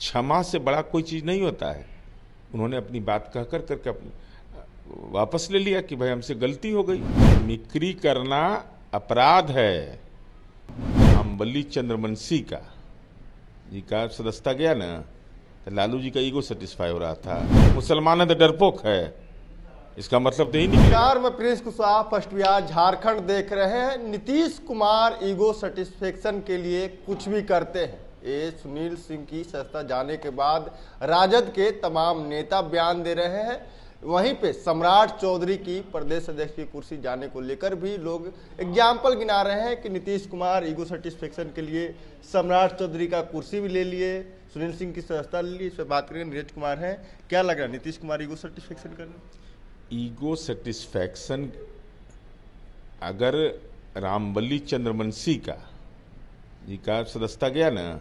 क्षमा से बड़ा कोई चीज़ नहीं होता है उन्होंने अपनी बात कह कर करके वापस ले लिया कि भाई हमसे गलती हो गई मिक्री करना अपराध है बल्ली चंद्रवंशी का जी का सदस्यता गया ना तो लालू जी का ईगो सेटिस्फाई हो रहा था मुसलमान है तो डरपोक है इसका मतलब तो ही नहीं बिहार में प्रिंस कुशवाहा फर्स्ट बिहार झारखंड देख रहे हैं नीतीश कुमार ईगो सेटिस्फेक्शन के लिए कुछ भी करते हैं ए सुनील सिंह की संस्था जाने के बाद राजद के तमाम नेता बयान दे रहे हैं वहीं पे सम्राट चौधरी की प्रदेश अध्यक्ष की कुर्सी जाने को लेकर भी लोग एग्जाम्पल गिना रहे हैं कि नीतीश कुमार ईगो सेटिस्फेक्शन के लिए सम्राट चौधरी का कुर्सी भी ले लिए सुनील सिंह की संस्था ले ली इस पर बात करेंगे नीरज कुमार हैं क्या लग रहा है नीतीश कुमार ईगो सेटिस्फेक्शन कर रहे ईगो सेटिस्फेक्शन अगर रामबली चंद्रवंशी का जी का सदस्यता गया ना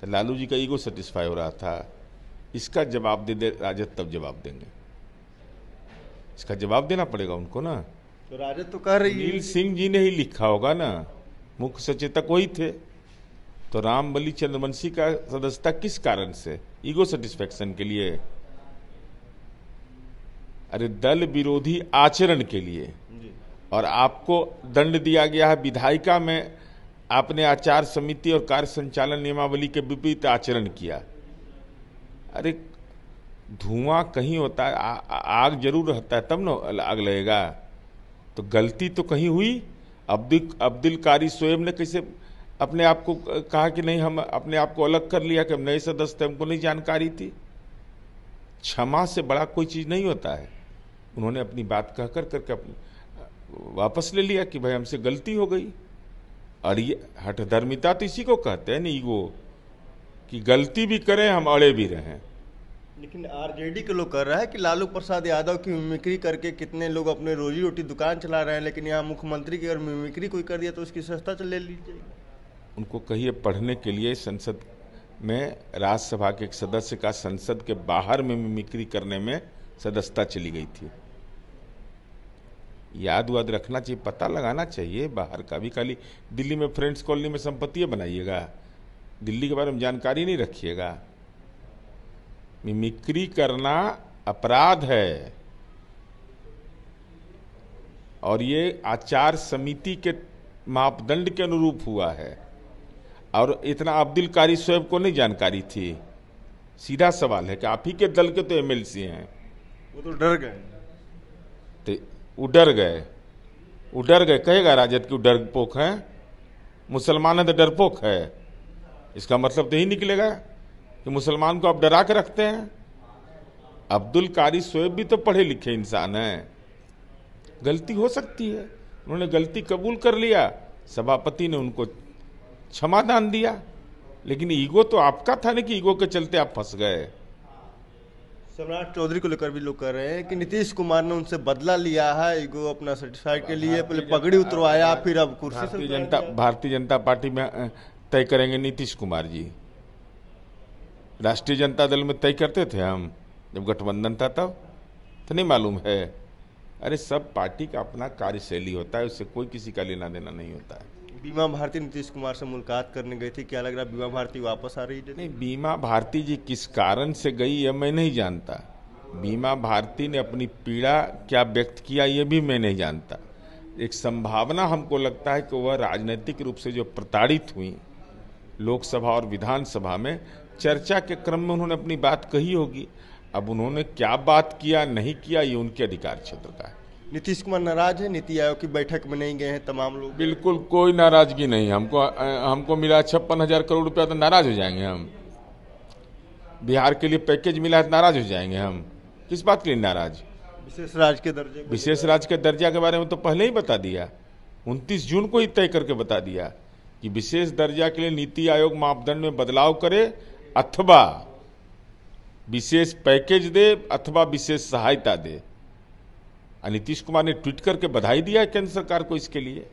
तो लालू जी का ईगो सेटिस्फाई हो रहा था इसका जवाब दे दे राजद तब जवाब देंगे इसका जवाब देना पड़ेगा उनको ना तो राजद तो कह रही नील सिंह जी ने ही लिखा होगा ना मुख्य सचेतक वही थे तो राम चंद्रवंशी का सदस्यता किस कारण से ईगो सेटिस्फेक्शन के लिए अरे दल विरोधी आचरण के लिए और आपको दंड दिया गया है विधायिका में आपने आचार समिति और कार्य संचालन नियमावली के विपरीत आचरण किया अरे धुआं कहीं होता है आ, आग जरूर रहता है तब ना आग लगेगा तो गलती तो कहीं हुई अब्दुल अब्दुल कारी स्वयं ने कैसे अपने आप को कहा कि नहीं हम अपने आप को अलग कर लिया कि हम नए सदस्य थे हमको नहीं जानकारी थी क्षमा से बड़ा कोई चीज़ नहीं होता है उन्होंने अपनी बात कह कर करके वापस ले लिया कि भाई हमसे गलती हो गई और ये हठधर्मिता तो इसी को कहते हैं ना ईगो कि गलती भी करें हम अड़े भी रहें लेकिन आरजेडी के लोग कर रहा है कि लालू प्रसाद यादव की मिमिक्री करके कितने लोग अपने रोजी रोटी दुकान चला रहे हैं लेकिन यहाँ मुख्यमंत्री की अगर मिमिक्री कोई कर दिया तो उसकी संस्था तो ले लीजिए उनको कहिए पढ़ने के लिए संसद में राज्यसभा के एक सदस्य का संसद के बाहर में मिमिक्री करने में सदस्यता चली गई थी याद वाद रखना चाहिए पता लगाना चाहिए बाहर का भी खाली दिल्ली में फ्रेंड्स कॉलोनी में संपत्ति बनाइएगा दिल्ली के बारे में जानकारी नहीं रखिएगा मिमिक्री करना अपराध है और ये आचार समिति के मापदंड के अनुरूप हुआ है और इतना अब्दुल कारी सोएब को नहीं जानकारी थी सीधा सवाल है कि आप ही के दल के तो एमएलसी हैं वो तो डर गए तो उडर डर गए वो डर गए कहेगा राजद की डरपोक है मुसलमान है तो डरपोक है इसका मतलब तो यही निकलेगा कि मुसलमान को आप डरा के रखते हैं अब्दुल कारी सोएब भी तो पढ़े लिखे इंसान हैं गलती हो सकती है उन्होंने गलती कबूल कर लिया सभापति ने उनको क्षमादान दिया लेकिन ईगो तो आपका था ना कि ईगो के चलते आप फंस गए सम्राट चौधरी को लेकर भी लोग कर रहे हैं कि नीतीश कुमार ने उनसे बदला लिया है एगो अपना सर्टिफाई के लिए पहले पगड़ी उतरवाया फिर अब कुर्सी भारतीय जनता भारतीय जनता पार्टी में तय करेंगे नीतीश कुमार जी राष्ट्रीय जनता दल में तय करते थे हम जब गठबंधन था तब तो नहीं मालूम है अरे सब पार्टी का अपना कार्यशैली होता है उससे कोई किसी का लेना देना नहीं होता है बीमा भारती नीतीश कुमार से मुलाकात करने गई थी क्या लग रहा है बीमा भारती वापस आ रही है नहीं बीमा भारती जी किस कारण से गई यह मैं नहीं जानता बीमा भारती ने अपनी पीड़ा क्या व्यक्त किया ये भी मैं नहीं जानता एक संभावना हमको लगता है कि वह राजनीतिक रूप से जो प्रताड़ित हुई लोकसभा और विधानसभा में चर्चा के क्रम में उन्होंने अपनी बात कही होगी अब उन्होंने क्या बात किया नहीं किया ये उनके अधिकार क्षेत्र का है नीतीश कुमार नाराज है नीति आयोग की बैठक में नहीं गए हैं तमाम लोग बिल्कुल कोई नाराजगी नहीं हमको हमको मिला छप्पन हजार करोड़ रुपया तो नाराज हो जाएंगे हम बिहार के लिए पैकेज मिला है तो नाराज हो जाएंगे हम किस बात के लिए नाराज विशेष राज के दर्जे विशेष राज के दर्जा के बारे में तो पहले ही बता दिया उनतीस जून को ही तय करके बता दिया कि विशेष दर्जा के लिए नीति आयोग मापदंड में बदलाव करे अथवा विशेष पैकेज दे अथवा विशेष सहायता दे नीतीश कुमार ने ट्वीट करके बधाई दिया है केंद्र सरकार को इसके लिए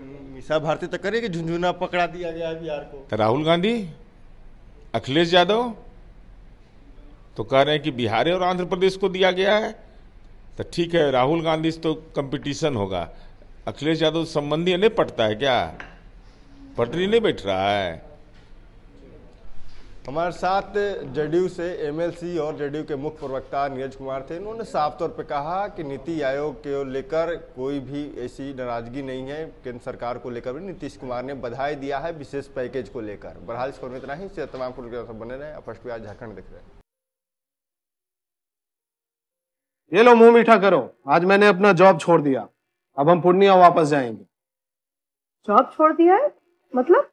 मिसा तो भारती तो करेगी झुंझुना पकड़ा दिया गया है बिहार को तो राहुल गांधी अखिलेश यादव तो कह रहे हैं कि बिहार और आंध्र प्रदेश को दिया गया है तो ठीक है राहुल गांधी से तो कंपटीशन होगा अखिलेश यादव संबंधी नहीं पटता है क्या पटरी नहीं बैठ रहा है हमारे साथ जेडीयू से एमएलसी और जेडीयू के मुख्य प्रवक्ता नीरज कुमार थे इन्होंने साफ तौर पर कहा कि नीति आयोग को लेकर कोई भी ऐसी नाराजगी नहीं है केंद्र सरकार को लेकर भी नीतीश कुमार ने बधाई दिया है विशेष पैकेज को लेकर बहरहाल इस में इतना ही से तमाम बने रहे फर्स्ट पे आज झारखंड देख रहे ये लो मुंह मीठा करो आज मैंने अपना जॉब छोड़ दिया अब हम पूर्णिया वापस जाएंगे जॉब छोड़ दिया है मतलब